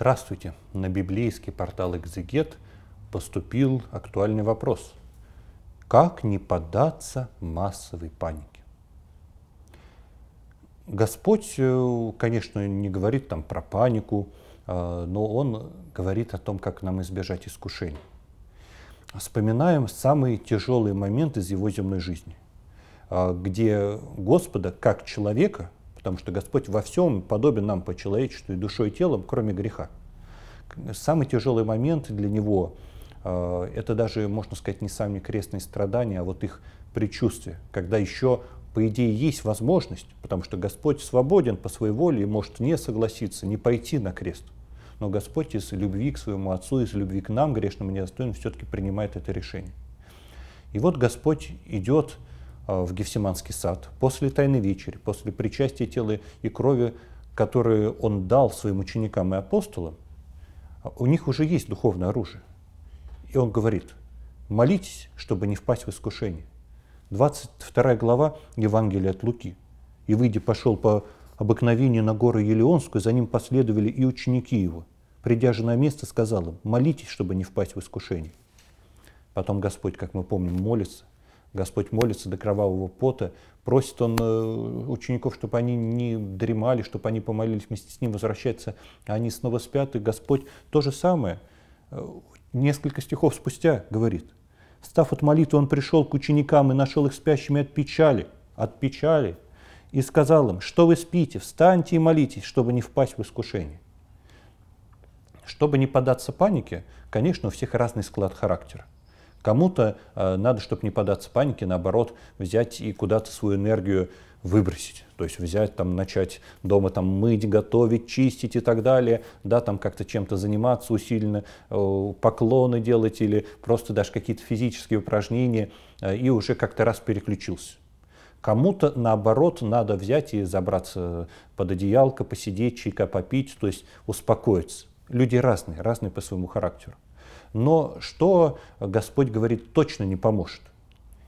Здравствуйте! На библейский портал «Экзегет» поступил актуальный вопрос. Как не поддаться массовой панике? Господь, э, конечно, не говорит там про панику, э, но Он говорит о том, как нам избежать искушений. Вспоминаем самые тяжелые моменты из Его земной жизни, э, где Господа, как человека – потому что Господь во всем подобен нам по человечеству и душой и телом, кроме греха. Самый тяжелый момент для него э, это даже, можно сказать, не сами крестные страдания, а вот их предчувствие, когда еще по идее, есть возможность, потому что Господь свободен по своей воле и может не согласиться, не пойти на крест. Но Господь из любви к своему Отцу, из любви к нам, грешным и недостойным, все-таки принимает это решение. И вот Господь идет а, в Гефсиманский сад, после Тайной вечери, после причастия тела и крови, которые он дал своим ученикам и апостолам, а, у них уже есть духовное оружие. И он говорит, молитесь, чтобы не впасть в искушение. 22 глава Евангелия от Луки. «И выйдя, пошел по обыкновению на гору Елеонскую, за ним последовали и ученики его. Придя же на место, сказал им, молитесь, чтобы не впасть в искушение». Потом Господь, как мы помним, молится – Господь молится до кровавого пота, просит он э, учеников, чтобы они не дремали, чтобы они помолились вместе с ним, возвращаются, а они снова спят, и Господь то же самое э, несколько стихов спустя говорит. «Став от молитвы, он пришел к ученикам и нашел их спящими от печали, от печали, и сказал им, что вы спите, встаньте и молитесь, чтобы не впасть в искушение». Чтобы не податься панике, конечно, у всех разный склад характера. Кому-то э, надо, чтобы не податься панике, наоборот, взять и куда-то свою энергию выбросить. То есть взять, там, начать дома там, мыть, готовить, чистить и так далее, да, там как-то чем-то заниматься усиленно, э, поклоны делать или просто даже какие-то физические упражнения, э, и уже как-то раз переключился. Кому-то, наоборот, надо взять и забраться под одеялко, посидеть, чайка попить, то есть успокоиться. Люди разные, разные по своему характеру. Но что Господь говорит, точно не поможет.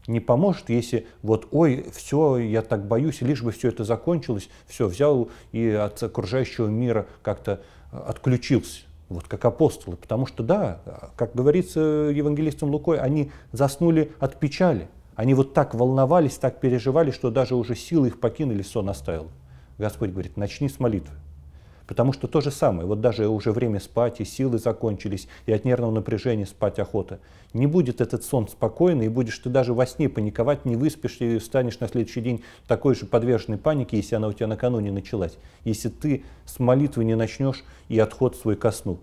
Не поможет, если вот, ой, все, я так боюсь, лишь бы все это закончилось, все, взял и от окружающего мира как-то э, отключился вот как апостолы, потому что, да, как говорится евангелистом Лукой, они заснули от печали, они вот так волновались, так переживали, что даже уже силы их покинули, сон оставил. Господь говорит, начни с молитвы. Потому что то же самое, вот даже уже время спать, и силы закончились, и от нервного напряжения спать охота. Не будет этот сон спокойный, и будешь ты даже во сне паниковать, не выспишься и станешь на следующий день такой же подверженной панике, если она у тебя накануне началась. Если ты с молитвы не начнешь и отход свой ко сну.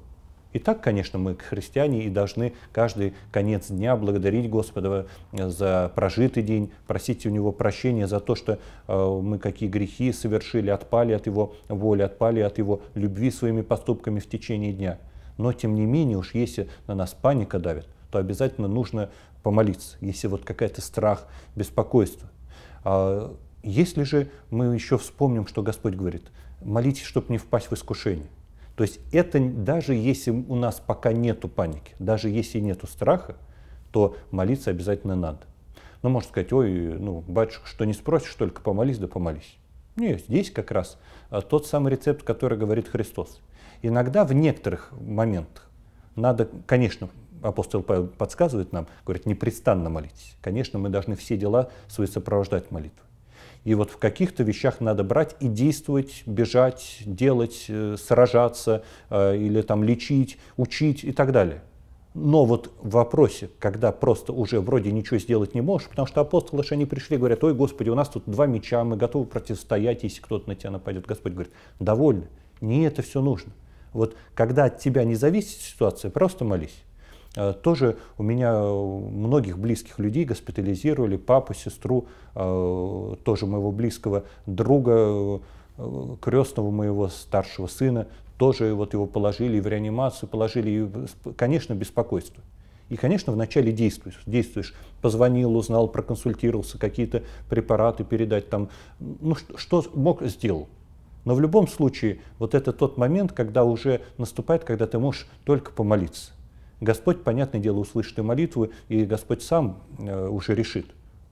И так, конечно, мы, христиане, и должны каждый конец дня благодарить Господа э, за прожитый день, просить у Него прощения за то, что э, мы какие грехи совершили, отпали от Его воли, отпали от Его любви своими поступками в течение дня. Но, тем не менее, уж если на нас паника давит, то обязательно нужно помолиться, если вот какая-то страх, беспокойство. А, если же мы еще вспомним, что Господь говорит, молитесь, чтобы не впасть в искушение. То есть это даже если у нас пока нету паники, даже если нету страха, то молиться обязательно надо. Но ну, можно сказать, ой, ну, батюшка, что не спросишь, только помолись, да помолись. Нет, здесь как раз а, тот самый рецепт, который говорит Христос. Иногда в некоторых моментах надо, конечно, апостол Павел подсказывает нам, говорит, непрестанно молитесь. Конечно, мы должны все дела свои сопровождать молитвой. И вот в каких-то вещах надо брать и действовать, бежать, делать, э, сражаться э, или там лечить, учить и так далее. Но вот в вопросе, когда просто уже вроде ничего сделать не можешь, потому что апостолы же они пришли, говорят, ой, Господи, у нас тут два меча, мы готовы противостоять, если кто-то на тебя нападет. Господь говорит, довольно, не это все нужно. Вот когда от тебя не зависит ситуация, просто молись. Э, тоже у меня многих близких людей госпитализировали, папу, сестру, э, тоже моего близкого друга, э, крестного моего старшего сына, тоже вот его положили в реанимацию, положили, и, конечно, беспокойство. И, конечно, вначале действуешь, действуешь, позвонил, узнал, проконсультировался, какие-то препараты передать там, ну что, что мог, сделал. Но в любом случае, вот это тот момент, когда уже наступает, когда ты можешь только помолиться. Господь, понятное дело, услышит и молитву, и Господь сам э, уже решит,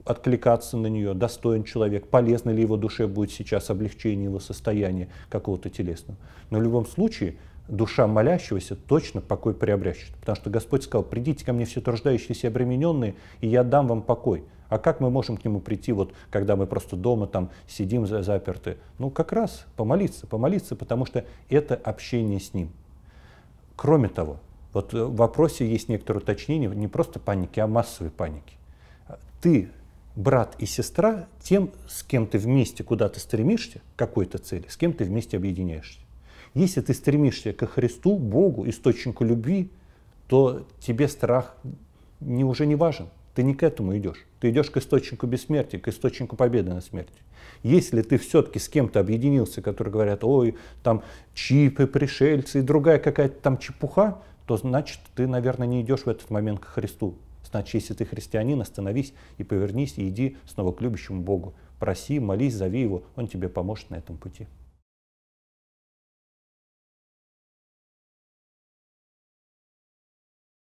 откликаться на нее, достоин человек, полезно ли его душе будет сейчас облегчение его состояния какого-то телесного. Но в любом случае душа молящегося точно покой приобрящет, потому что Господь сказал, придите ко мне все труждающиеся обремененные, и я дам вам покой. А как мы можем к нему прийти, вот, когда мы просто дома там сидим заперты? Ну, как раз помолиться, помолиться, потому что это общение с ним. Кроме того, вот э, в вопросе есть некоторое уточнение, не просто паники, а массовой паники. Ты брат и сестра тем, с кем ты вместе куда то стремишься, к какой-то цели, с кем ты вместе объединяешься. Если ты стремишься ко Христу, Богу, источнику любви, то тебе страх не, уже не важен. Ты не к этому идешь. Ты идешь к источнику бессмертия, к источнику победы на смерти. Если ты все-таки с кем-то объединился, которые говорят, ой, там чипы, пришельцы и другая какая-то там чепуха, то значит ты, наверное, не идешь в этот момент к Христу. Значит, если ты христианин, остановись и повернись, и иди снова к любящему Богу. Проси, молись, зови Его, Он тебе поможет на этом пути.